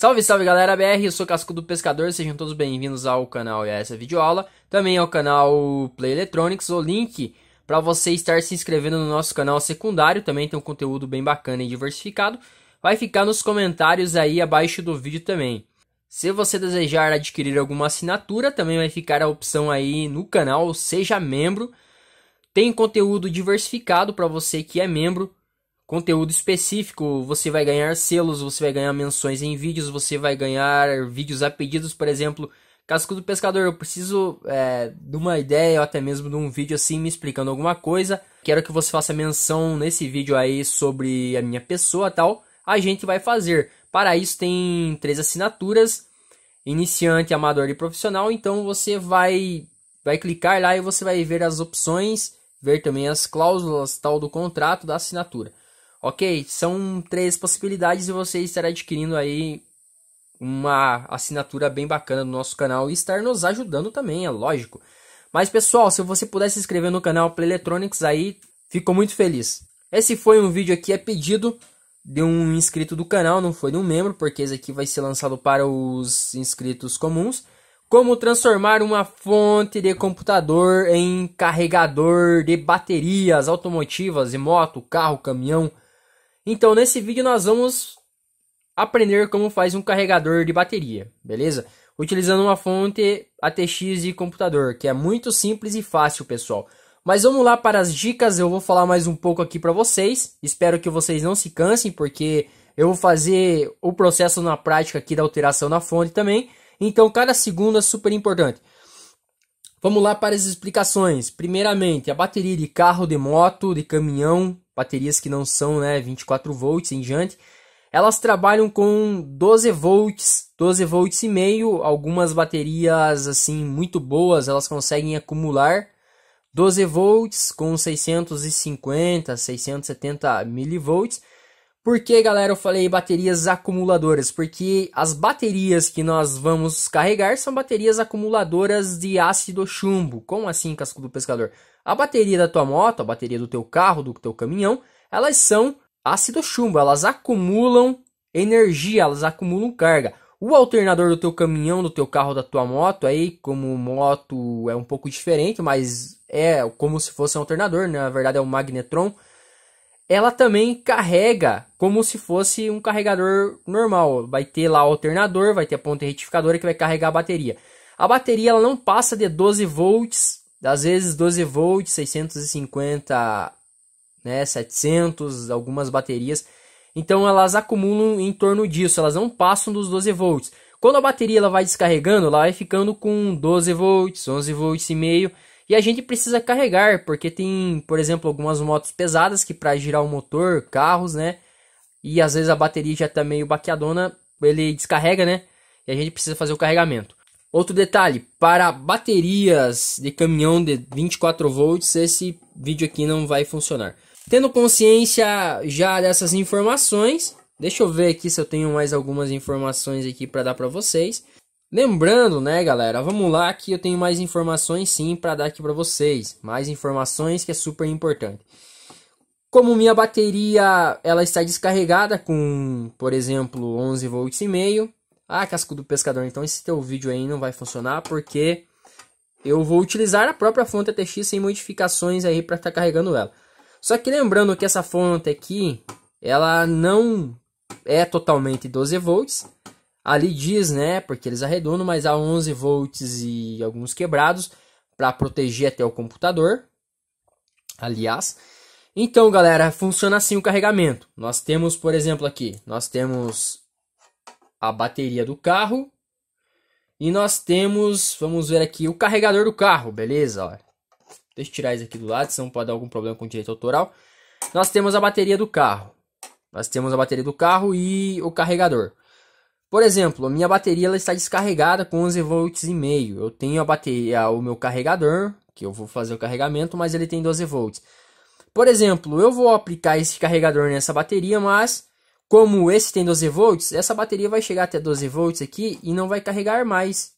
Salve, salve galera BR, eu sou Casco do Pescador, sejam todos bem-vindos ao canal e a essa videoaula, também ao canal Play Electronics, o link para você estar se inscrevendo no nosso canal secundário, também tem um conteúdo bem bacana e diversificado, vai ficar nos comentários aí abaixo do vídeo também. Se você desejar adquirir alguma assinatura, também vai ficar a opção aí no canal, seja membro, tem conteúdo diversificado para você que é membro, conteúdo específico, você vai ganhar selos, você vai ganhar menções em vídeos, você vai ganhar vídeos a pedidos, por exemplo, Casco do Pescador, eu preciso é, de uma ideia ou até mesmo de um vídeo assim me explicando alguma coisa. Quero que você faça menção nesse vídeo aí sobre a minha pessoa tal. A gente vai fazer. Para isso tem três assinaturas: iniciante, amador e profissional. Então você vai, vai clicar lá e você vai ver as opções, ver também as cláusulas tal do contrato da assinatura. Ok, são três possibilidades e você estará adquirindo aí uma assinatura bem bacana do nosso canal e estar nos ajudando também, é lógico. Mas pessoal, se você puder se inscrever no canal Play Electronics aí, fico muito feliz. Esse foi um vídeo aqui é pedido de um inscrito do canal, não foi de um membro, porque esse aqui vai ser lançado para os inscritos comuns. Como transformar uma fonte de computador em carregador de baterias automotivas de moto, carro, caminhão, então, nesse vídeo nós vamos aprender como faz um carregador de bateria, beleza? Utilizando uma fonte ATX de computador, que é muito simples e fácil, pessoal. Mas vamos lá para as dicas, eu vou falar mais um pouco aqui para vocês. Espero que vocês não se cansem, porque eu vou fazer o processo na prática aqui da alteração na fonte também. Então, cada segundo é super importante. Vamos lá para as explicações. Primeiramente, a bateria de carro, de moto, de caminhão, baterias que não são né, 24 volts em diante, elas trabalham com 12 volts, 12 volts e meio, algumas baterias assim muito boas, elas conseguem acumular 12 volts com 650, 670 milivolts. Por que, galera, eu falei baterias acumuladoras? Porque as baterias que nós vamos carregar são baterias acumuladoras de ácido chumbo. Como assim, casco do pescador? A bateria da tua moto, a bateria do teu carro, do teu caminhão, elas são ácido chumbo, elas acumulam energia, elas acumulam carga. O alternador do teu caminhão, do teu carro, da tua moto, aí como moto é um pouco diferente, mas é como se fosse um alternador, né? na verdade é um magnetron. Ela também carrega como se fosse um carregador normal. Vai ter lá o alternador, vai ter a ponta retificadora que vai carregar a bateria. A bateria ela não passa de 12 volts das vezes 12 volts, 650, né, 700, algumas baterias. Então elas acumulam em torno disso, elas não passam dos 12 volts. Quando a bateria ela vai descarregando, ela vai ficando com 12 volts, 11 volts e meio, e a gente precisa carregar, porque tem, por exemplo, algumas motos pesadas que para girar o motor, carros, né? E às vezes a bateria já tá meio baqueadona, ele descarrega, né? E a gente precisa fazer o carregamento. Outro detalhe, para baterias de caminhão de 24 volts, esse vídeo aqui não vai funcionar. Tendo consciência já dessas informações, deixa eu ver aqui se eu tenho mais algumas informações aqui para dar para vocês. Lembrando, né, galera, vamos lá que eu tenho mais informações sim para dar aqui para vocês, mais informações que é super importante. Como minha bateria, ela está descarregada com, por exemplo, 11 volts e meio, ah, casco do pescador, então esse teu vídeo aí não vai funcionar porque eu vou utilizar a própria fonte ATX sem modificações aí para estar tá carregando ela. Só que lembrando que essa fonte aqui, ela não é totalmente 12 volts. Ali diz, né, porque eles arredondam, mas há 11 volts e alguns quebrados para proteger até o computador. Aliás, então, galera, funciona assim o carregamento. Nós temos, por exemplo, aqui, nós temos a bateria do carro. E nós temos, vamos ver aqui, o carregador do carro, beleza? Ó. Deixa eu tirar isso aqui do lado, senão pode dar algum problema com direito autoral. Nós temos a bateria do carro. Nós temos a bateria do carro e o carregador. Por exemplo, a minha bateria ela está descarregada com 11 volts e meio. Eu tenho a bateria, o meu carregador, que eu vou fazer o carregamento, mas ele tem 12 volts. Por exemplo, eu vou aplicar esse carregador nessa bateria, mas como esse tem 12 volts, essa bateria vai chegar até 12 volts aqui e não vai carregar mais.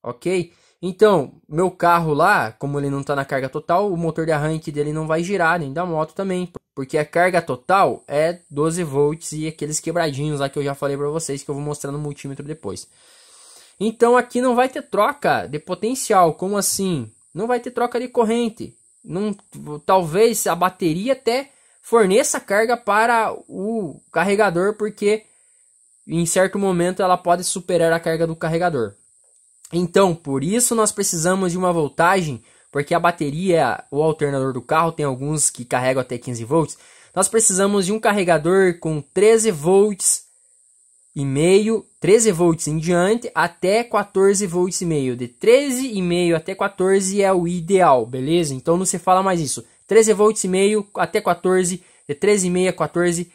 Ok? Então, meu carro lá, como ele não está na carga total, o motor de arranque dele não vai girar, nem da moto também. Porque a carga total é 12 volts e aqueles quebradinhos lá que eu já falei para vocês, que eu vou mostrar no multímetro depois. Então aqui não vai ter troca de potencial, como assim? Não vai ter troca de corrente. Não, talvez a bateria até forneça carga para o carregador, porque em certo momento ela pode superar a carga do carregador. Então, por isso nós precisamos de uma voltagem, porque a bateria o alternador do carro tem alguns que carregam até 15 volts. Nós precisamos de um carregador com 13 volts e meio, 13 volts em diante até 14 volts e meio. De 13 e meio até 14 é o ideal, beleza? Então não se fala mais isso. 13 volts e meio até 14, de 13,5 a 14.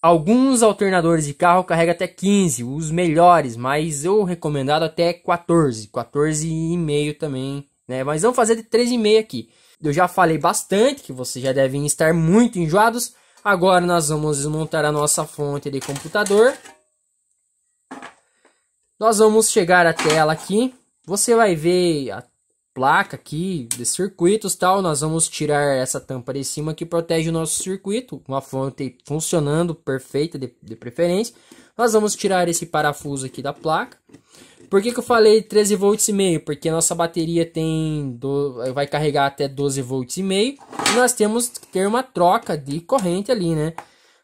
Alguns alternadores de carro carrega até 15, os melhores, mas eu recomendado até 14, 14 14,5 também, né? Mas vamos fazer de 13 13,5 aqui. Eu já falei bastante que vocês já devem estar muito enjoados. Agora nós vamos desmontar a nossa fonte de computador. Nós vamos chegar à tela aqui. Você vai ver a placa aqui de circuitos tal, nós vamos tirar essa tampa de cima que protege o nosso circuito, uma fonte funcionando perfeita de, de preferência. Nós vamos tirar esse parafuso aqui da placa. Por que, que eu falei 13 volts e meio? Porque nossa bateria tem do, vai carregar até 12 volts e meio nós temos que ter uma troca de corrente ali, né?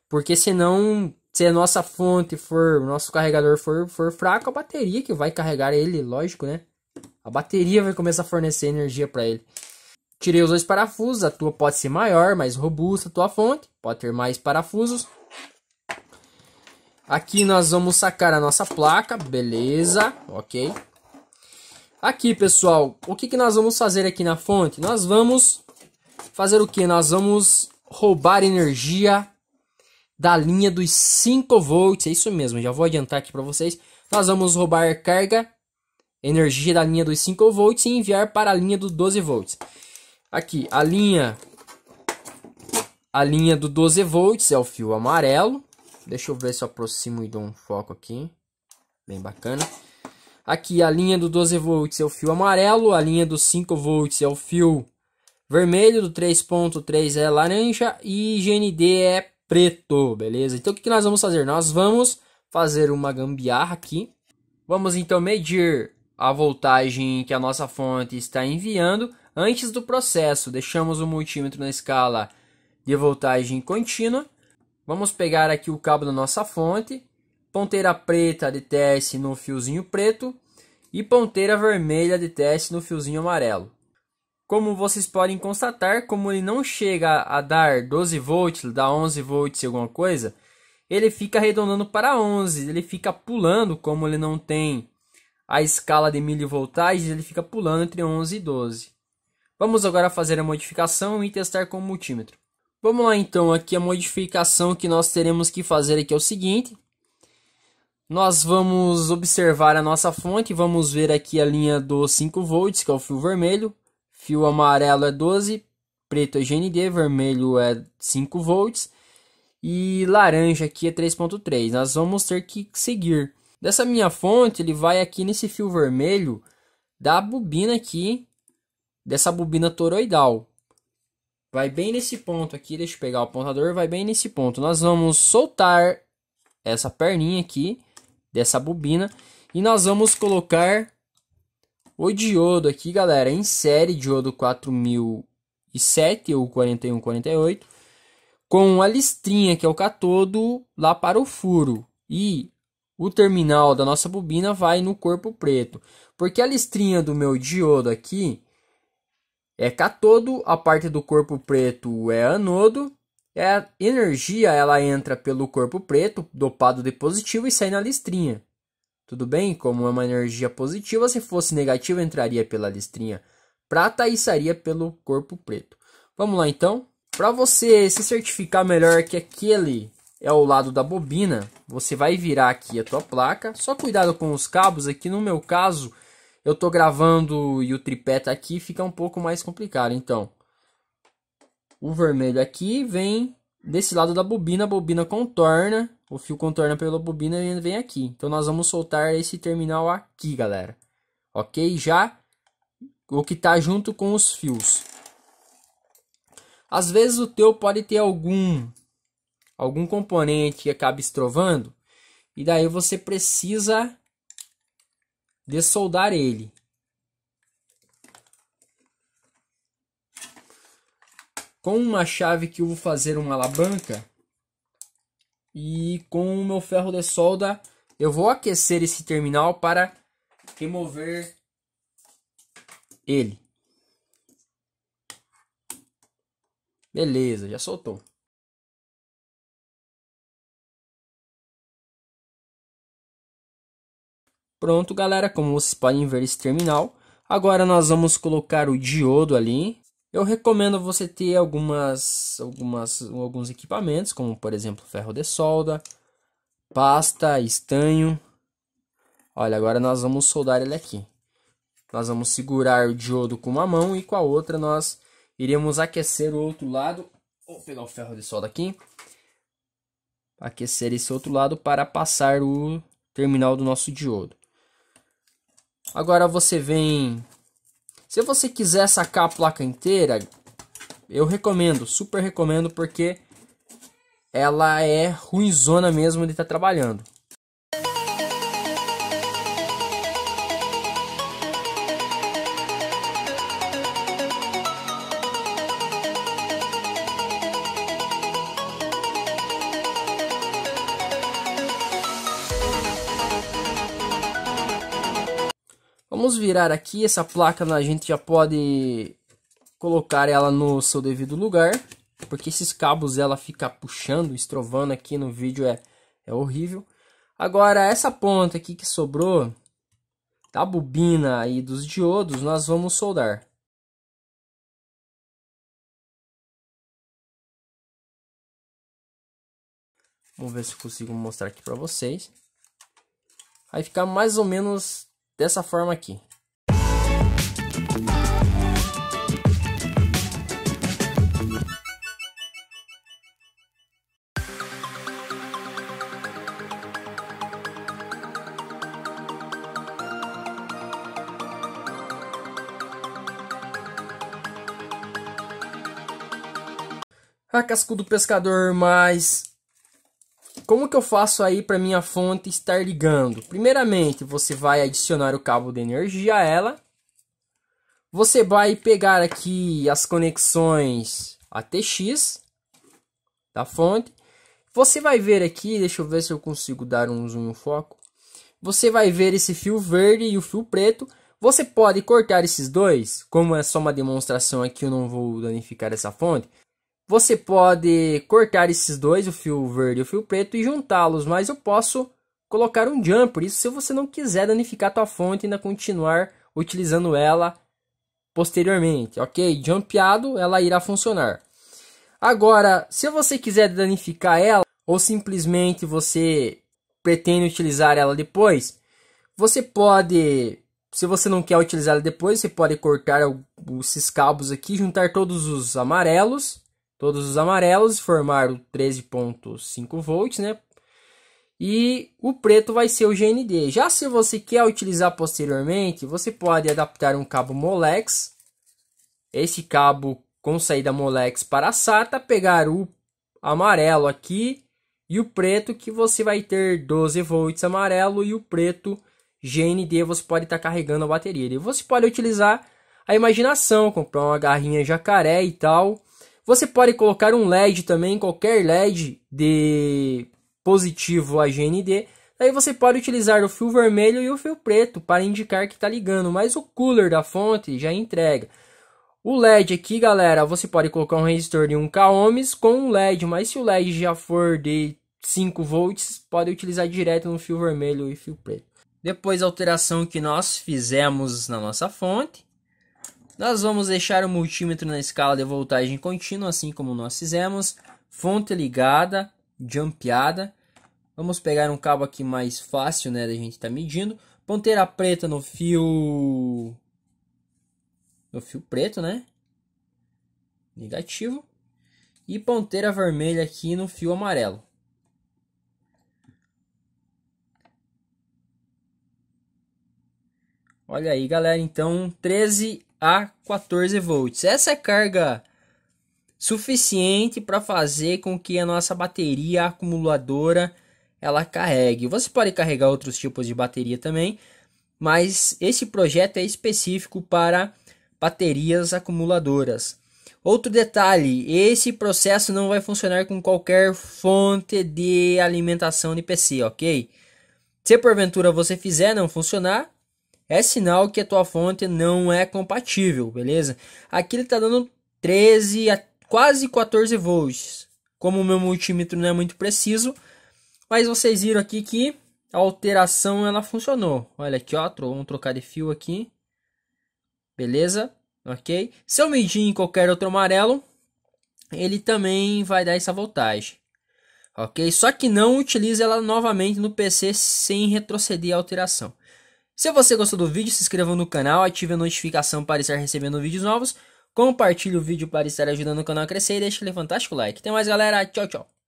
Porque senão se a nossa fonte for, nosso carregador for, for fraco, a bateria que vai carregar ele, lógico, né? A bateria vai começar a fornecer energia para ele. Tirei os dois parafusos, a tua pode ser maior, mais robusta a tua fonte, pode ter mais parafusos. Aqui nós vamos sacar a nossa placa, beleza, ok. Aqui pessoal, o que, que nós vamos fazer aqui na fonte? Nós vamos fazer o que? Nós vamos roubar energia da linha dos 5 volts, é isso mesmo, já vou adiantar aqui para vocês. Nós vamos roubar carga energia da linha dos 5 volts e enviar para a linha dos 12 volts. Aqui, a linha a linha do 12 volts é o fio amarelo. Deixa eu ver se eu aproximo e dou um foco aqui. Bem bacana. Aqui a linha do 12 volts é o fio amarelo, a linha do 5 volts é o fio vermelho, do 3.3 é laranja e GND é preto, beleza? Então o que nós vamos fazer? Nós vamos fazer uma gambiarra aqui. Vamos então medir a voltagem que a nossa fonte está enviando antes do processo. Deixamos o multímetro na escala de voltagem contínua. Vamos pegar aqui o cabo da nossa fonte, ponteira preta de teste no fiozinho preto e ponteira vermelha de teste no fiozinho amarelo. Como vocês podem constatar, como ele não chega a dar 12 volts, dá 11 volts alguma coisa, ele fica arredondando para 11, ele fica pulando como ele não tem a escala de milivoltagens, ele fica pulando entre 11 e 12. Vamos agora fazer a modificação e testar com o multímetro. Vamos lá então, aqui a modificação que nós teremos que fazer aqui é o seguinte. Nós vamos observar a nossa fonte, vamos ver aqui a linha dos 5 volts, que é o fio vermelho. Fio amarelo é 12, preto é GND, vermelho é 5 volts e laranja aqui é 3.3. Nós vamos ter que seguir. Dessa minha fonte, ele vai aqui nesse fio vermelho da bobina aqui, dessa bobina toroidal. Vai bem nesse ponto aqui, deixa eu pegar o apontador, vai bem nesse ponto. Nós vamos soltar essa perninha aqui, dessa bobina, e nós vamos colocar o diodo aqui, galera, em série, diodo 4007 ou 4148, com a listrinha, que é o catodo, lá para o furo. E o terminal da nossa bobina vai no corpo preto. Porque a listrinha do meu diodo aqui é catodo, a parte do corpo preto é anodo. É a energia ela entra pelo corpo preto, dopado de positivo, e sai na listrinha. Tudo bem? Como é uma energia positiva, se fosse negativa, entraria pela listrinha prata e sairia pelo corpo preto. Vamos lá então? Para você se certificar melhor que aquele é o lado da bobina, você vai virar aqui a tua placa. Só cuidado com os cabos aqui, é no meu caso, eu tô gravando e o tripé tá aqui, fica um pouco mais complicado. Então, o vermelho aqui vem desse lado da bobina, a bobina contorna, o fio contorna pela bobina e vem aqui. Então, nós vamos soltar esse terminal aqui, galera. Ok? Já o que tá junto com os fios. Às vezes o teu pode ter algum algum componente que acaba estrovando, e daí você precisa desoldar ele. Com uma chave que eu vou fazer uma alavanca e com o meu ferro de solda eu vou aquecer esse terminal para remover ele. Beleza, já soltou. Pronto, galera, como vocês podem ver esse terminal. Agora nós vamos colocar o diodo ali. Eu recomendo você ter algumas, algumas, alguns equipamentos, como por exemplo ferro de solda, pasta, estanho. Olha, agora nós vamos soldar ele aqui. Nós vamos segurar o diodo com uma mão e com a outra nós iremos aquecer o outro lado. Vou pegar o ferro de solda aqui. Aquecer esse outro lado para passar o terminal do nosso diodo. Agora você vem. Se você quiser sacar a placa inteira, eu recomendo, super recomendo, porque ela é ruimzona mesmo de estar tá trabalhando. Vamos virar aqui, essa placa a gente já pode colocar ela no seu devido lugar. Porque esses cabos ela fica puxando, estrovando aqui no vídeo é, é horrível. Agora essa ponta aqui que sobrou da bobina aí dos diodos nós vamos soldar. Vamos ver se consigo mostrar aqui para vocês. Vai ficar mais ou menos dessa forma aqui. A ah, casca do pescador mais como que eu faço aí para minha fonte estar ligando? Primeiramente, você vai adicionar o cabo de energia a ela. Você vai pegar aqui as conexões ATX da fonte. Você vai ver aqui, deixa eu ver se eu consigo dar um zoom no foco. Você vai ver esse fio verde e o fio preto. Você pode cortar esses dois, como é só uma demonstração aqui, eu não vou danificar essa fonte. Você pode cortar esses dois, o fio verde e o fio preto, e juntá-los, mas eu posso colocar um jumper. Isso se você não quiser danificar a tua fonte e ainda continuar utilizando ela posteriormente, ok? Jumpeado, ela irá funcionar. Agora, se você quiser danificar ela, ou simplesmente você pretende utilizar ela depois, você pode, se você não quer utilizar ela depois, você pode cortar esses cabos aqui, juntar todos os amarelos todos os amarelos formaram 13.5 volts, né? E o preto vai ser o GND. Já se você quer utilizar posteriormente, você pode adaptar um cabo Molex, esse cabo com saída Molex para SATA, pegar o amarelo aqui e o preto que você vai ter 12 volts amarelo e o preto GND você pode estar tá carregando a bateria. E você pode utilizar a imaginação, comprar uma garrinha jacaré e tal você pode colocar um LED também, qualquer LED de positivo a GND. Aí você pode utilizar o fio vermelho e o fio preto para indicar que está ligando, mas o cooler da fonte já entrega. O LED aqui, galera, você pode colocar um resistor de 1K ohms com um LED, mas se o LED já for de 5 volts, pode utilizar direto no fio vermelho e fio preto. Depois a alteração que nós fizemos na nossa fonte, nós vamos deixar o multímetro na escala de voltagem contínua, assim como nós fizemos. Fonte ligada, jumpeada. Vamos pegar um cabo aqui mais fácil, né, da gente estar tá medindo. Ponteira preta no fio... No fio preto, né? Negativo. E ponteira vermelha aqui no fio amarelo. Olha aí, galera. Então, 13 a 14 volts. Essa é carga suficiente para fazer com que a nossa bateria acumuladora ela carregue. Você pode carregar outros tipos de bateria também, mas esse projeto é específico para baterias acumuladoras. Outro detalhe, esse processo não vai funcionar com qualquer fonte de alimentação de PC, ok? Se porventura você fizer não funcionar, é sinal que a tua fonte não é compatível, beleza? Aqui ele está dando 13 a quase 14 volts. Como o meu multímetro não é muito preciso, mas vocês viram aqui que a alteração ela funcionou. Olha aqui, ó, vamos trocar de fio aqui. Beleza? OK? Se eu medir em qualquer outro amarelo, ele também vai dar essa voltagem. OK? Só que não utilize ela novamente no PC sem retroceder a alteração. Se você gostou do vídeo, se inscreva no canal, ative a notificação para estar recebendo vídeos novos, compartilhe o vídeo para estar ajudando o canal a crescer e deixe aquele fantástico like. Até mais galera, tchau tchau!